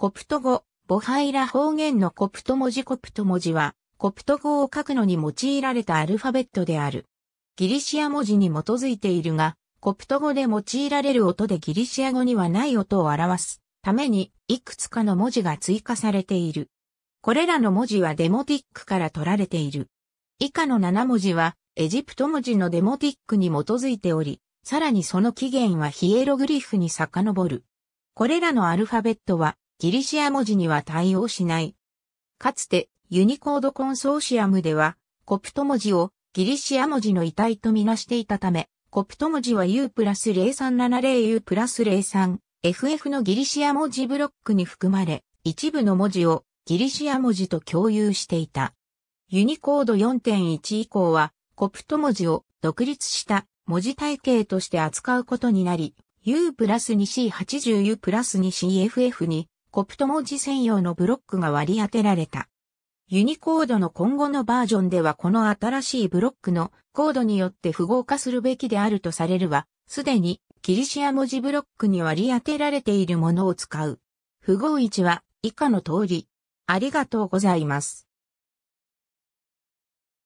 コプト語、ボハイラ方言のコプト文字コプト文字は、コプト語を書くのに用いられたアルファベットである。ギリシア文字に基づいているが、コプト語で用いられる音でギリシア語にはない音を表すために、いくつかの文字が追加されている。これらの文字はデモティックから取られている。以下の7文字は、エジプト文字のデモティックに基づいており、さらにその起源はヒエログリフに遡る。これらのアルファベットは、ギリシア文字には対応しない。かつて、ユニコードコンソーシアムでは、コプト文字をギリシア文字の遺体とみなしていたため、コプト文字は U プラス 0370U プラス 03FF のギリシア文字ブロックに含まれ、一部の文字をギリシア文字と共有していた。ユニコード4.1以降は、コプト文字を独立した文字体系として扱うことになり、U プラス 2C80U プラス 2CFF にコプト文字専用のブロックが割り当てられた。ユニコードの今後のバージョンではこの新しいブロックのコードによって符号化するべきであるとされるは、すでにキリシア文字ブロックに割り当てられているものを使う。符号1は以下の通り。ありがとうございます。